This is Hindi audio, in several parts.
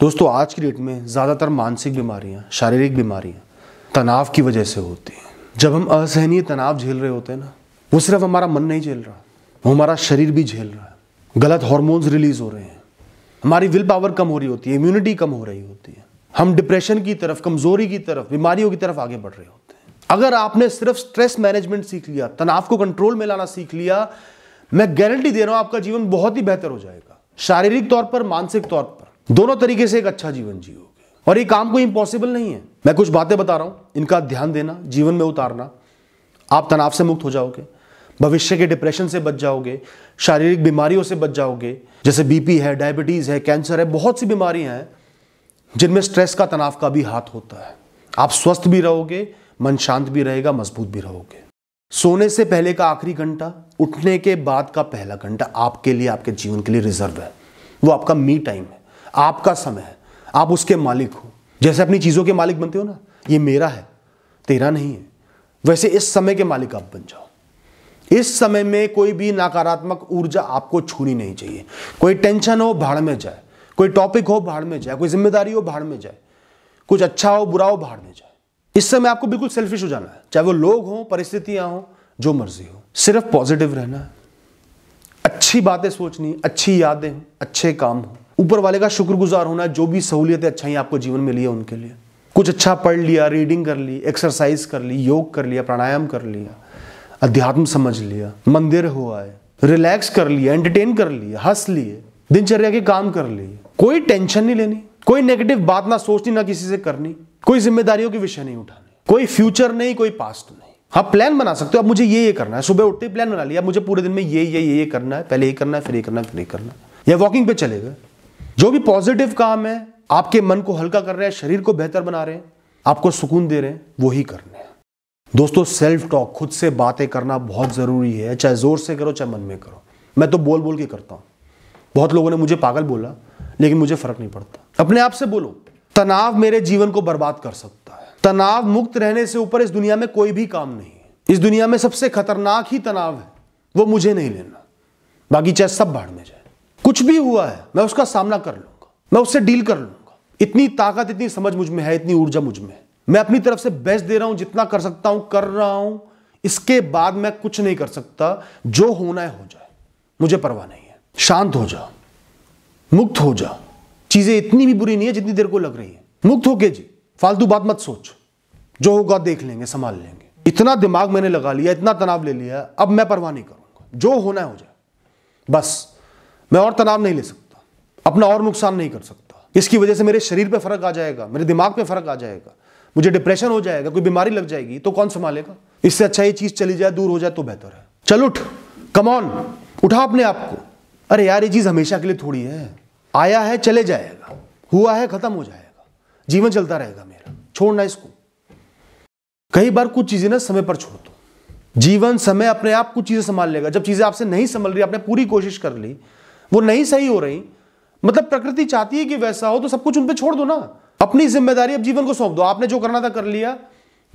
दोस्तों आज की डेट में ज़्यादातर मानसिक बीमारियाँ शारीरिक बीमारियाँ तनाव की वजह से होती हैं जब हम असहनीय तनाव झेल रहे होते हैं ना वो सिर्फ हमारा मन नहीं झेल रहा वो हमारा शरीर भी झेल रहा है गलत हॉर्मोन्स रिलीज हो रहे हैं हमारी विल पावर कम हो रही होती है इम्यूनिटी कम हो रही होती है हम डिप्रेशन की तरफ कमजोरी की तरफ बीमारियों की तरफ आगे बढ़ रहे होते हैं अगर आपने सिर्फ स्ट्रेस मैनेजमेंट सीख लिया तनाव को कंट्रोल में लाना सीख लिया मैं गारंटी दे रहा हूं आपका जीवन बहुत ही बेहतर हो जाएगा शारीरिक तौर पर मानसिक तौर पर दोनों तरीके से एक अच्छा जीवन जियोगे और ये काम कोई इम्पॉसिबल नहीं है मैं कुछ बातें बता रहा हूं इनका ध्यान देना जीवन में उतारना आप तनाव से मुक्त हो जाओगे भविष्य के डिप्रेशन से बच जाओगे शारीरिक बीमारियों से बच जाओगे जैसे बीपी है डायबिटीज़ है कैंसर है बहुत सी बीमारियां हैं जिनमें स्ट्रेस का तनाव का भी हाथ होता है आप स्वस्थ भी रहोगे मन शांत भी रहेगा मजबूत भी रहोगे सोने से पहले का आखिरी घंटा उठने के बाद का पहला घंटा आपके लिए आपके जीवन के लिए रिजर्व है वो आपका मी टाइम है आपका समय है आप उसके मालिक हो जैसे अपनी चीज़ों के मालिक बनते हो ना ये मेरा है तेरा नहीं है वैसे इस समय के मालिक आप बन जाओ इस समय में कोई भी नकारात्मक ऊर्जा आपको छूनी नहीं चाहिए कोई टेंशन हो भाड़ में जाए कोई टॉपिक हो भाड़ में जाए कोई जिम्मेदारी हो भाड़ में जाए कुछ अच्छा हो बुरा हो भाड़ में जाए इस समय आपको बिल्कुल सेल्फिश हो जाना है चाहे वो लोग हों परिस्थितियां हों जो मर्जी हो सिर्फ पॉजिटिव रहना है अच्छी बातें सोचनी अच्छी यादें अच्छे काम हों ऊपर वाले का शुक्रगुजार होना जो भी सहूलियतें अच्छाई आपको जीवन में लिया उनके लिए कुछ अच्छा पढ़ लिया रीडिंग कर ली एक्सरसाइज कर ली योग कर लिया प्राणायाम कर लिया अध्यात्म समझ लिया मंदिर हो है रिलैक्स कर लिया एंटरटेन कर लिया हंस लिए दिनचर्या के काम कर लिए कोई टेंशन नहीं लेनी कोई नेगेटिव बात ना सोचनी ना किसी से करनी कोई जिम्मेदारियों के विषय नहीं उठानी कोई फ्यूचर नहीं कोई पास्ट नहीं हाँ प्लान बना सकते हो अब मुझे ये ये करना है सुबह उठते ही प्लान बना लिया मुझे पूरे दिन में ये ये ये करना है पहले ये करना है फिर ये करना है फिर ये करना है या वॉकिंग पे चले गए जो भी पॉजिटिव काम है आपके मन को हल्का कर रहे हैं शरीर को बेहतर बना रहे हैं आपको सुकून दे रहे हैं वही करने हैं दोस्तों सेल्फ टॉक खुद से बातें करना बहुत ज़रूरी है चाहे ज़ोर से करो चाहे मन में करो मैं तो बोल बोल के करता हूं बहुत लोगों ने मुझे पागल बोला लेकिन मुझे फर्क नहीं पड़ता अपने आप से बोलो तनाव मेरे जीवन को बर्बाद कर सकता है तनाव मुक्त रहने से ऊपर इस दुनिया में कोई भी काम नहीं इस दुनिया में सबसे खतरनाक ही तनाव है वो मुझे नहीं लेना बाकी चाहे सब बाढ़ में जाए कुछ भी हुआ है मैं उसका सामना कर लूंगा मैं उससे डील कर लूंगा इतनी ताकत इतनी समझ मुझ में है इतनी ऊर्जा मुझ में मैं अपनी तरफ से बेस्ट दे रहा हूं जितना कर सकता हूं कर रहा हूं इसके बाद मैं कुछ नहीं कर सकता जो होना है हो जाए मुझे परवाह नहीं है शांत हो जा मुक्त हो जा चीजें इतनी भी बुरी नहीं है जितनी देर को लग रही है मुक्त होके जी फालतू बात मत सोच जो होगा देख लेंगे संभाल लेंगे इतना दिमाग मैंने लगा लिया इतना तनाव ले लिया अब मैं परवाह नहीं करूंगा जो होना है हो जाए बस मैं और तनाव नहीं ले सकता अपना और नुकसान नहीं कर सकता इसकी वजह से मेरे शरीर पे फर्क आ जाएगा मेरे दिमाग पे फर्क आ जाएगा मुझे डिप्रेशन हो जाएगा कोई बीमारी लग जाएगी तो कौन संभालेगा इससे अच्छा ये चीज चली जाए दूर हो जाए तो बेहतर है चल उठ कमॉन उठा अपने आप को अरे यार ये चीज हमेशा के लिए थोड़ी है आया है चले जाएगा हुआ है खत्म हो जाएगा जीवन चलता रहेगा मेरा छोड़ना इसको कई बार कुछ चीजें ना समय पर छोड़ दो जीवन समय अपने आप कुछ चीजें संभाल लेगा जब चीजें आपसे नहीं संभल रही आपने पूरी कोशिश कर ली वो नहीं सही हो रही मतलब प्रकृति चाहती है कि वैसा हो तो सब कुछ उन पर छोड़ दो ना अपनी जिम्मेदारी अब जीवन को सौंप दो आपने जो करना था कर लिया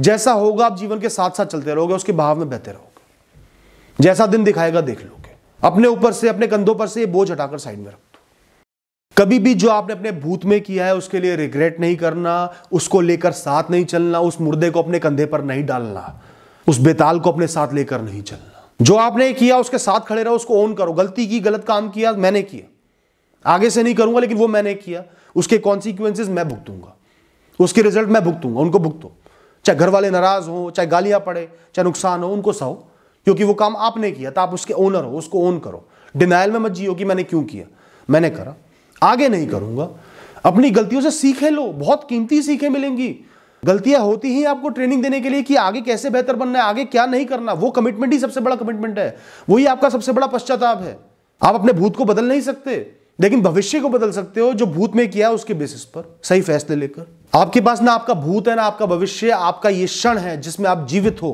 जैसा होगा आप जीवन के साथ साथ चलते रहोगे उसके भाव में बहते रहोगे जैसा दिन दिखाएगा देख लोगे अपने ऊपर से अपने कंधों पर से ये बोझ हटाकर साइड में रख दो कभी भी जो आपने अपने भूत में किया है उसके लिए रिग्रेट नहीं करना उसको लेकर साथ नहीं चलना उस मुर्दे को अपने कंधे पर नहीं डालना उस बेताल को अपने साथ लेकर नहीं चलना जो आपने किया उसके साथ खड़े रहो उसको ओन करो गलती की गलत काम किया मैंने किया आगे से नहीं करूंगा लेकिन वो मैंने किया उसके कॉन्सिक्वेंसेज मैं भुगतूंगा उसके रिजल्ट मैं भुगतूंगा उनको भुगतो चाहे घर वाले नाराज हो चाहे गालियां पड़े चाहे नुकसान हो उनको सहो क्योंकि वो काम आपने किया तो आप उसके ओनर हो उसको ओन करो डिनाइल में मत जियो कि मैंने क्यों किया मैंने करा आगे नहीं करूंगा अपनी गलतियों से सीखे लो बहुत कीमती सीखें मिलेंगी गलतियां होती ही आपको ट्रेनिंग देने के लिए कि आगे कैसे बेहतर बनना है आगे क्या नहीं करना वो कमिटमेंट ही सबसे बड़ा कमिटमेंट है वही आपका सबसे बड़ा पश्चाताप है आप अपने भूत को बदल नहीं सकते लेकिन भविष्य को बदल सकते हो जो भूत में किया उसके बेसिस पर सही फैसले लेकर आपके पास ना आपका भूत है ना आपका भविष्य आपका ये क्षण है जिसमें आप जीवित हो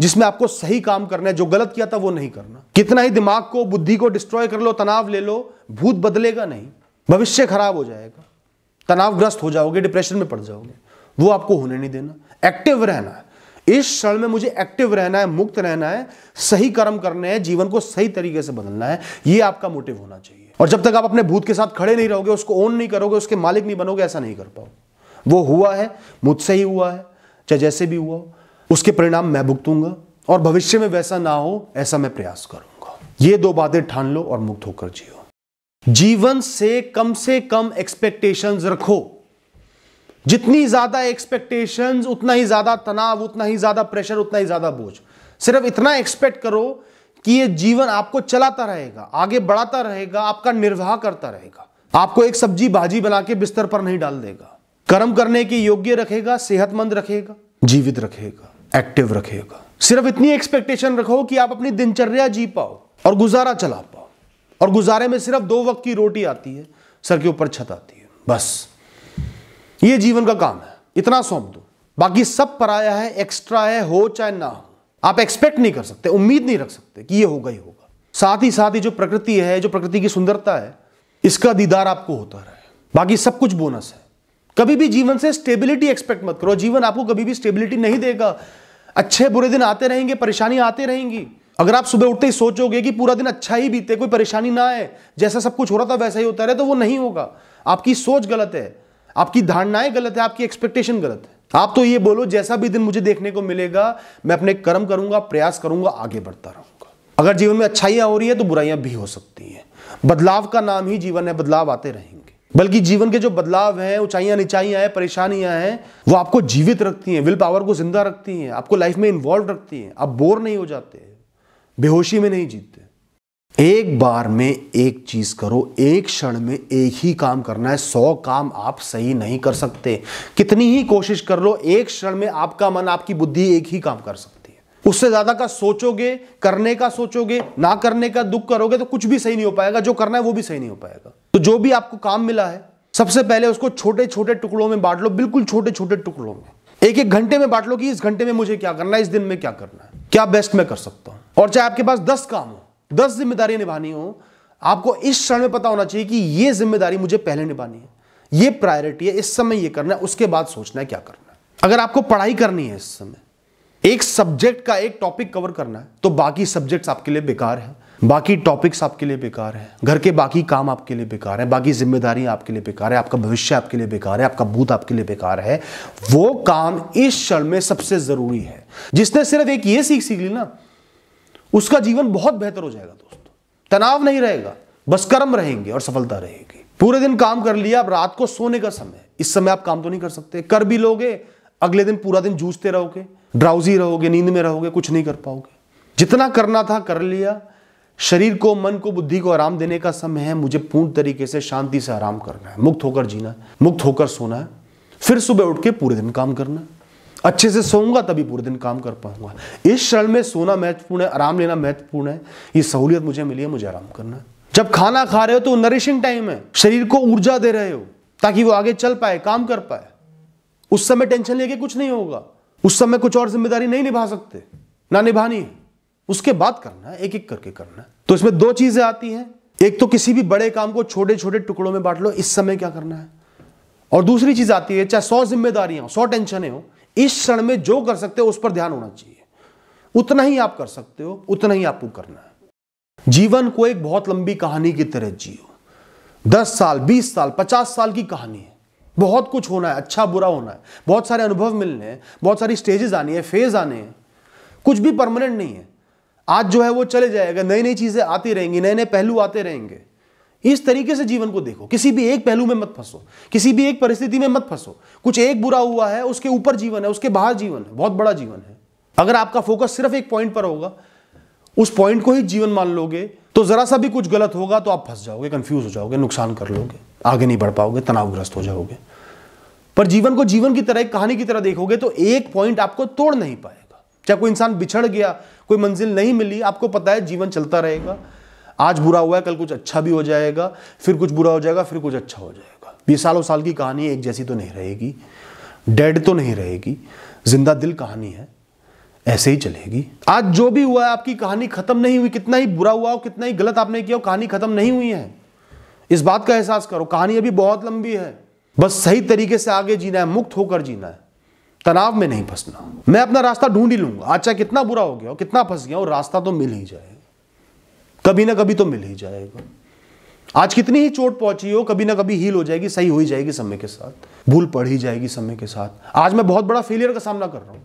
जिसमें आपको सही काम करना है जो गलत किया था वो नहीं करना कितना ही दिमाग को बुद्धि को डिस्ट्रॉय कर लो तनाव ले लो भूत बदलेगा नहीं भविष्य खराब हो जाएगा तनावग्रस्त हो जाओगे डिप्रेशन में पड़ जाओगे वो आपको होने नहीं देना एक्टिव रहना है इस क्षण में मुझे एक्टिव रहना है मुक्त रहना है सही कर्म करने हैं जीवन को सही तरीके से बदलना है ये आपका मोटिव होना चाहिए और जब तक आप अपने भूत के साथ खड़े नहीं रहोगे उसको ओन नहीं करोगे उसके मालिक नहीं बनोगे ऐसा नहीं कर पाओ वो हुआ है मुझसे ही हुआ है चाहे जैसे भी हुआ हो उसके परिणाम मैं भुगतूंगा और भविष्य में वैसा ना हो ऐसा मैं प्रयास करूंगा ये दो बातें ठान लो और मुक्त होकर जियो जीवन से कम से कम एक्सपेक्टेशंस रखो जितनी ज्यादा एक्सपेक्टेशंस उतना ही ज्यादा तनाव उतना ही ज्यादा प्रेशर उतना ही ज्यादा बोझ सिर्फ इतना एक्सपेक्ट करो कि ये जीवन आपको चलाता रहेगा आगे बढ़ाता रहेगा आपका निर्वाह करता रहेगा आपको एक सब्जी भाजी बना के बिस्तर पर नहीं डाल देगा कर्म करने के योग्य रखेगा सेहतमंद रखेगा जीवित रखेगा एक्टिव रखेगा सिर्फ इतनी एक्सपेक्टेशन रखो कि आप अपनी दिनचर्या जी पाओ और गुजारा चला पाओ और गुजारे में सिर्फ दो वक्त की रोटी आती है सर के ऊपर छत आती है बस ये जीवन का काम है इतना सौंप दो बाकी सब पराया है एक्स्ट्रा है हो चाहे ना हो आप एक्सपेक्ट नहीं कर सकते उम्मीद नहीं रख सकते कि ये होगा ही होगा साथ ही साथ ही जो प्रकृति है जो प्रकृति की सुंदरता है इसका दीदार आपको होता रहे बाकी सब कुछ बोनस है कभी भी जीवन से स्टेबिलिटी एक्सपेक्ट मत करो जीवन आपको कभी भी स्टेबिलिटी नहीं देगा अच्छे बुरे दिन आते रहेंगे परेशानी आते रहेंगी अगर आप सुबह उठते ही सोचोगे कि पूरा दिन अच्छा ही बीते कोई परेशानी ना आए जैसा सब कुछ हो रहा था वैसा ही होता रहे तो वो नहीं होगा आपकी सोच गलत है आपकी धारणाएं गलत है आपकी एक्सपेक्टेशन गलत है आप तो ये बोलो जैसा भी दिन मुझे देखने को मिलेगा मैं अपने कर्म करूंगा प्रयास करूंगा आगे बढ़ता रहूंगा अगर जीवन में अच्छाइयां हो रही है तो बुराइयां भी हो सकती हैं बदलाव का नाम ही जीवन है बदलाव आते रहेंगे बल्कि जीवन के जो बदलाव हैं ऊंचाइयां निचाइयां हैं परेशानियां हैं वो आपको जीवित रखती हैं विल पावर को जिंदा रखती हैं आपको लाइफ में इन्वॉल्व रखती हैं आप बोर नहीं हो जाते बेहोशी में नहीं जीतते एक बार में एक चीज करो एक क्षण में एक ही काम करना है सौ काम आप सही नहीं कर सकते कितनी ही कोशिश कर लो एक क्षण में आपका मन आपकी बुद्धि एक ही काम कर सकती है उससे ज्यादा का सोचोगे करने का सोचोगे ना करने का दुख करोगे तो कुछ भी सही नहीं हो पाएगा जो करना है वो भी सही नहीं हो पाएगा तो जो भी आपको काम मिला है सबसे पहले उसको छोटे छोटे टुकड़ों में बांट लो बिल्कुल छोटे छोटे टुकड़ों में एक एक घंटे में बांट लो कि इस घंटे में मुझे क्या करना है इस दिन में क्या करना है क्या बेस्ट मैं कर सकता हूं और चाहे आपके पास दस काम हो दस जिम्मेदारियां निभानी हो आपको इस क्षण में पता होना चाहिए कि ये जिम्मेदारी मुझे पहले निभानी है ये प्रायोरिटी है इस समय ये करना है उसके बाद सोचना है क्या करना है अगर आपको पढ़ाई करनी है इस समय एक सब्जेक्ट का एक टॉपिक कवर करना है तो बाकी सब्जेक्ट्स आपके लिए बेकार है बाकी टॉपिक्स आपके लिए बेकार है घर के बाकी काम आपके लिए बेकार है बाकी जिम्मेदारियां आपके लिए बेकार है आपका भविष्य आपके लिए बेकार है आपका भूत आपके लिए बेकार है वो काम इस क्षण में सबसे जरूरी है जिसने सिर्फ एक ये सीख सीख ली ना उसका जीवन बहुत बेहतर हो जाएगा दोस्तों तनाव नहीं रहेगा बस कर्म रहेंगे और सफलता रहेगी पूरे दिन काम कर लिया अब रात को सोने का समय इस समय आप काम तो नहीं कर सकते कर भी लोगे अगले दिन पूरा दिन जूझते रहोगे ड्राउजी रहोगे नींद में रहोगे कुछ नहीं कर पाओगे जितना करना था कर लिया शरीर को मन को बुद्धि को आराम देने का समय है मुझे पूर्ण तरीके से शांति से आराम करना है मुक्त होकर जीना मुक्त होकर सोना है फिर सुबह उठ के पूरे दिन काम करना है अच्छे से सोऊंगा तभी पूरे दिन काम कर पाऊंगा इस क्षण में सोना महत्वपूर्ण है आराम लेना महत्वपूर्ण है ये सहूलियत मुझे मिली है मुझे आराम करना है जब खाना खा रहे हो तो नरिशिंग टाइम है शरीर को ऊर्जा दे रहे हो ताकि वो आगे चल पाए काम कर पाए उस समय टेंशन लेके कुछ नहीं होगा उस समय कुछ और जिम्मेदारी नहीं निभा सकते ना निभानी उसके बाद करना है एक एक करके करना है तो इसमें दो चीजें आती हैं एक तो किसी भी बड़े काम को छोटे छोटे टुकड़ों में बांट लो इस समय क्या करना है और दूसरी चीज आती है चाहे सौ जिम्मेदारियां हो सौ टेंशन हो इस क्षण में जो कर सकते हो उस पर ध्यान होना चाहिए उतना ही आप कर सकते हो उतना ही आपको करना है जीवन को एक बहुत लंबी कहानी की तरह जियो दस साल बीस साल पचास साल की कहानी है बहुत कुछ होना है अच्छा बुरा होना है बहुत सारे अनुभव मिलने हैं बहुत सारी स्टेजेस आनी है फेज आने हैं कुछ भी परमानेंट नहीं है आज जो है वो चले जाएगा नई नई चीज़ें आती रहेंगी नए नए पहलू आते रहेंगे इस तरीके से जीवन को देखो किसी भी एक पहलू में मत फंसो किसी भी एक परिस्थिति में मत फंसो कुछ एक बुरा हुआ है उसके ऊपर जीवन है उसके बाहर जीवन है बहुत बड़ा जीवन है अगर आपका फोकस सिर्फ एक पॉइंट पर होगा उस पॉइंट को ही जीवन मान लोगे तो जरा सा भी कुछ गलत होगा तो आप फंस जाओगे कंफ्यूज हो जाओगे नुकसान कर लोगे आगे नहीं बढ़ पाओगे तनावग्रस्त हो जाओगे पर जीवन को जीवन की तरह एक कहानी की तरह देखोगे तो एक पॉइंट आपको तोड़ नहीं पाएगा चाहे कोई इंसान बिछड़ गया कोई मंजिल नहीं मिली आपको पता है जीवन चलता रहेगा आज बुरा हुआ है कल कुछ अच्छा भी हो जाएगा फिर कुछ बुरा हो जाएगा फिर कुछ अच्छा हो जाएगा ये सालों साल की कहानी एक जैसी तो नहीं रहेगी डेड तो नहीं रहेगी जिंदा दिल कहानी है ऐसे ही चलेगी आज जो भी हुआ है आपकी कहानी खत्म नहीं हुई कितना ही बुरा हुआ हो कितना ही गलत आपने किया हो कहानी खत्म नहीं हुई है इस बात का एहसास करो कहानी अभी बहुत लंबी है बस सही तरीके से आगे जीना है मुक्त होकर जीना है तनाव में नहीं फंसना मैं अपना रास्ता ढूंढ ही लूंगा अच्छा कितना बुरा हो गया हो कितना फंस गया हो रास्ता तो मिल ही जाए कभी ना कभी तो मिल ही जाएगा आज कितनी ही चोट पहुंची हो कभी ना कभी हील हो जाएगी सही हो ही जाएगी समय के साथ भूल पड़ ही जाएगी समय के साथ आज मैं बहुत बड़ा फेलियर का सामना कर रहा हूं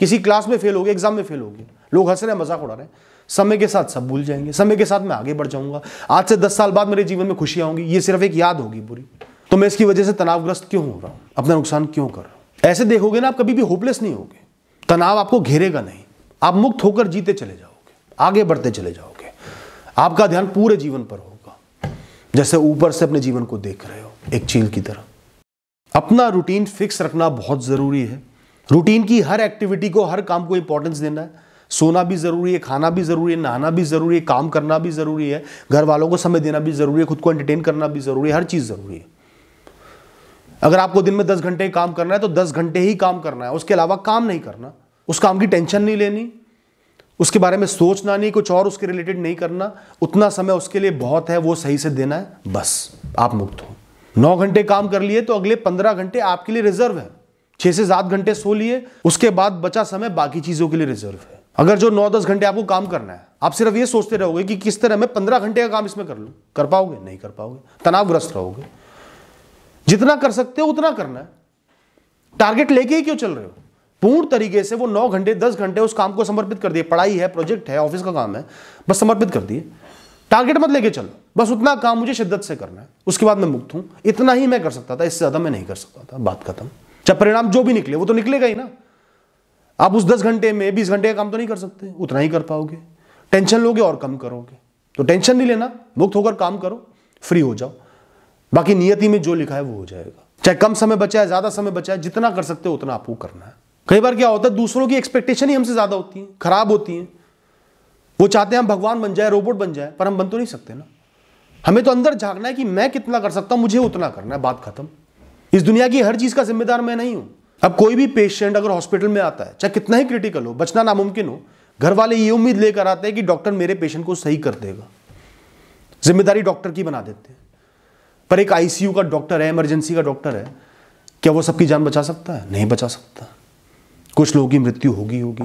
किसी क्लास में फेल हो गया एग्जाम में फेल हो गया लोग हंस रहे हैं मजाक उड़ा रहे हैं समय के साथ सब भूल जाएंगे समय के साथ मैं आगे बढ़ जाऊंगा आज से दस साल बाद मेरे जीवन में खुशियां होंगी ये सिर्फ एक याद होगी बुरी तो मैं इसकी वजह से तनावग्रस्त क्यों हो रहा हूँ अपना नुकसान क्यों कर रहा हूँ ऐसे देखोगे ना आप कभी भी होपलेस नहीं होगे तनाव आपको घेरेगा नहीं आप मुक्त होकर जीते चले जाओगे आगे बढ़ते चले जाओगे आपका ध्यान पूरे जीवन पर होगा जैसे ऊपर से अपने जीवन को देख रहे हो एक चील की तरह अपना रूटीन फिक्स रखना बहुत ज़रूरी है रूटीन की हर एक्टिविटी को हर काम को इंपॉर्टेंस देना है सोना भी ज़रूरी है खाना भी ज़रूरी है नहाना भी ज़रूरी है काम करना भी ज़रूरी है घर वालों को समय देना भी ज़रूरी है खुद को एंटरटेन करना भी ज़रूरी है हर चीज़ ज़रूरी है अगर आपको दिन में दस घंटे काम करना है तो दस घंटे ही काम करना है उसके अलावा काम नहीं करना उस काम की टेंशन नहीं लेनी उसके बारे में सोचना नहीं कुछ और उसके रिलेटेड नहीं करना उतना समय उसके लिए बहुत है वो सही से देना है बस आप मुक्त हो नौ घंटे काम कर लिए तो अगले पंद्रह घंटे आपके लिए रिजर्व है छह से सात घंटे सो लिए उसके बाद बचा समय बाकी चीजों के लिए रिजर्व है अगर जो नौ दस घंटे आपको काम करना है आप सिर्फ ये सोचते रहोगे कि किस तरह मैं पंद्रह घंटे का काम इसमें कर लू कर पाओगे नहीं कर पाओगे तनावग्रस्त रहोगे जितना कर सकते हो उतना करना है टारगेट लेके ही क्यों चल रहे हो पूर्ण तरीके से वो नौ घंटे दस घंटे उस काम को समर्पित कर दिए पढ़ाई है प्रोजेक्ट है ऑफिस का काम है बस समर्पित कर दिए टारगेट मत लेके चलो बस उतना काम मुझे शिद्दत से करना है उसके बाद मैं मुक्त हूं इतना ही मैं कर सकता था इससे ज्यादा मैं नहीं कर सकता था बात खत्म चाहे परिणाम जो भी निकले वो तो निकलेगा ही ना आप उस दस घंटे में बीस घंटे का काम तो नहीं कर सकते उतना ही कर पाओगे टेंशन लोगे और कम करोगे तो टेंशन नहीं लेना मुक्त होकर काम करो फ्री हो जाओ बाकी नियति में जो लिखा है वो हो जाएगा चाहे कम समय बचा है ज्यादा समय बचा है जितना कर सकते हो उतना आपको करना है कई बार क्या होता है दूसरों की एक्सपेक्टेशन ही हमसे ज़्यादा होती है खराब होती है वो चाहते हैं हम भगवान बन जाए रोबोट बन जाए पर हम बन तो नहीं सकते ना हमें तो अंदर झांकना है कि मैं कितना कर सकता हूँ मुझे उतना करना है बात खत्म इस दुनिया की हर चीज़ का जिम्मेदार मैं नहीं हूँ अब कोई भी पेशेंट अगर हॉस्पिटल में आता है चाहे कितना ही क्रिटिकल हो बचना नामुमकिन हो घर वाले ये उम्मीद लेकर आते हैं कि डॉक्टर मेरे पेशेंट को सही कर देगा जिम्मेदारी डॉक्टर की बना देते हैं पर एक आईसीयू का डॉक्टर है इमरजेंसी का डॉक्टर है क्या वो सबकी जान बचा सकता है नहीं बचा सकता कुछ लोगों की मृत्यु होगी होगी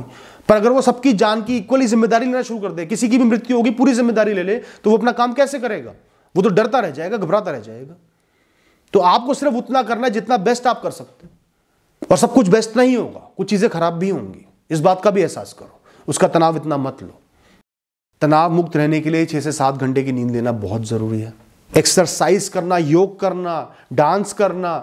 पर अगर वो सबकी जान की इक्वली जिम्मेदारी लेना शुरू कर दे किसी की भी मृत्यु होगी पूरी जिम्मेदारी ले ले तो वो अपना काम कैसे करेगा वो तो डरता रह जाएगा घबराता रह जाएगा तो आपको सिर्फ उतना करना है जितना बेस्ट आप कर सकते और सब कुछ बेस्ट नहीं होगा कुछ चीज़ें खराब भी होंगी इस बात का भी एहसास करो उसका तनाव इतना मत लो तनाव मुक्त रहने के लिए छह से सात घंटे की नींद लेना बहुत ज़रूरी है एक्सरसाइज करना योग करना डांस करना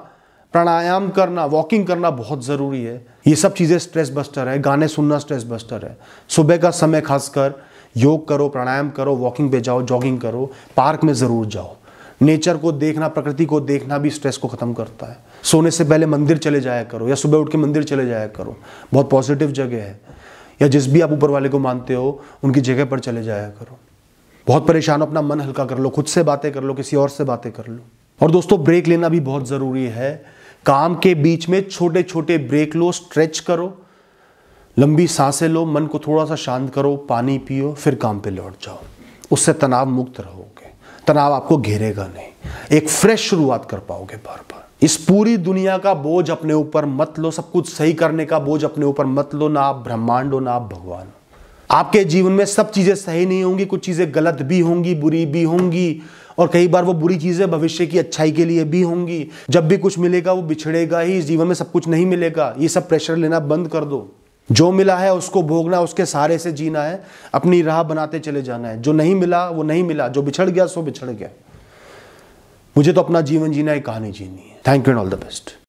प्राणायाम करना वॉकिंग करना बहुत ज़रूरी है ये सब चीज़ें स्ट्रेस बस्टर है गाने सुनना स्ट्रेस बस्टर है सुबह का समय खासकर योग करो प्राणायाम करो वॉकिंग पे जाओ जॉगिंग करो पार्क में ज़रूर जाओ नेचर को देखना प्रकृति को देखना भी स्ट्रेस को ख़त्म करता है सोने से पहले मंदिर चले जाया करो या सुबह उठ के मंदिर चले जाया करो बहुत पॉजिटिव जगह है या जिस भी आप ऊपर वाले को मानते हो उनकी जगह पर चले जाया करो बहुत परेशान हो अपना मन हल्का कर लो खुद से बातें कर लो किसी और से बातें कर लो और दोस्तों ब्रेक लेना भी बहुत ज़रूरी है काम के बीच में छोटे छोटे ब्रेक लो स्ट्रेच करो लंबी सांसें लो मन को थोड़ा सा शांत करो पानी पियो फिर काम पे लौट जाओ उससे तनाव मुक्त रहोगे तनाव आपको घेरेगा नहीं एक फ्रेश शुरुआत कर पाओगे बार बार इस पूरी दुनिया का बोझ अपने ऊपर मत लो सब कुछ सही करने का बोझ अपने ऊपर मत लो ना आप ब्रह्मांड हो ना आप भगवान आपके जीवन में सब चीज़ें सही नहीं होंगी कुछ चीज़ें गलत भी होंगी बुरी भी होंगी और कई बार वो बुरी चीज़ें भविष्य की अच्छाई के लिए भी होंगी जब भी कुछ मिलेगा वो बिछड़ेगा ही जीवन में सब कुछ नहीं मिलेगा ये सब प्रेशर लेना बंद कर दो जो मिला है उसको भोगना उसके सहारे से जीना है अपनी राह बनाते चले जाना है जो नहीं मिला वो नहीं मिला जो बिछड़ गया सो बिछड़ गया मुझे तो अपना जीवन जीना है कहानी जीनी है thank you and all the best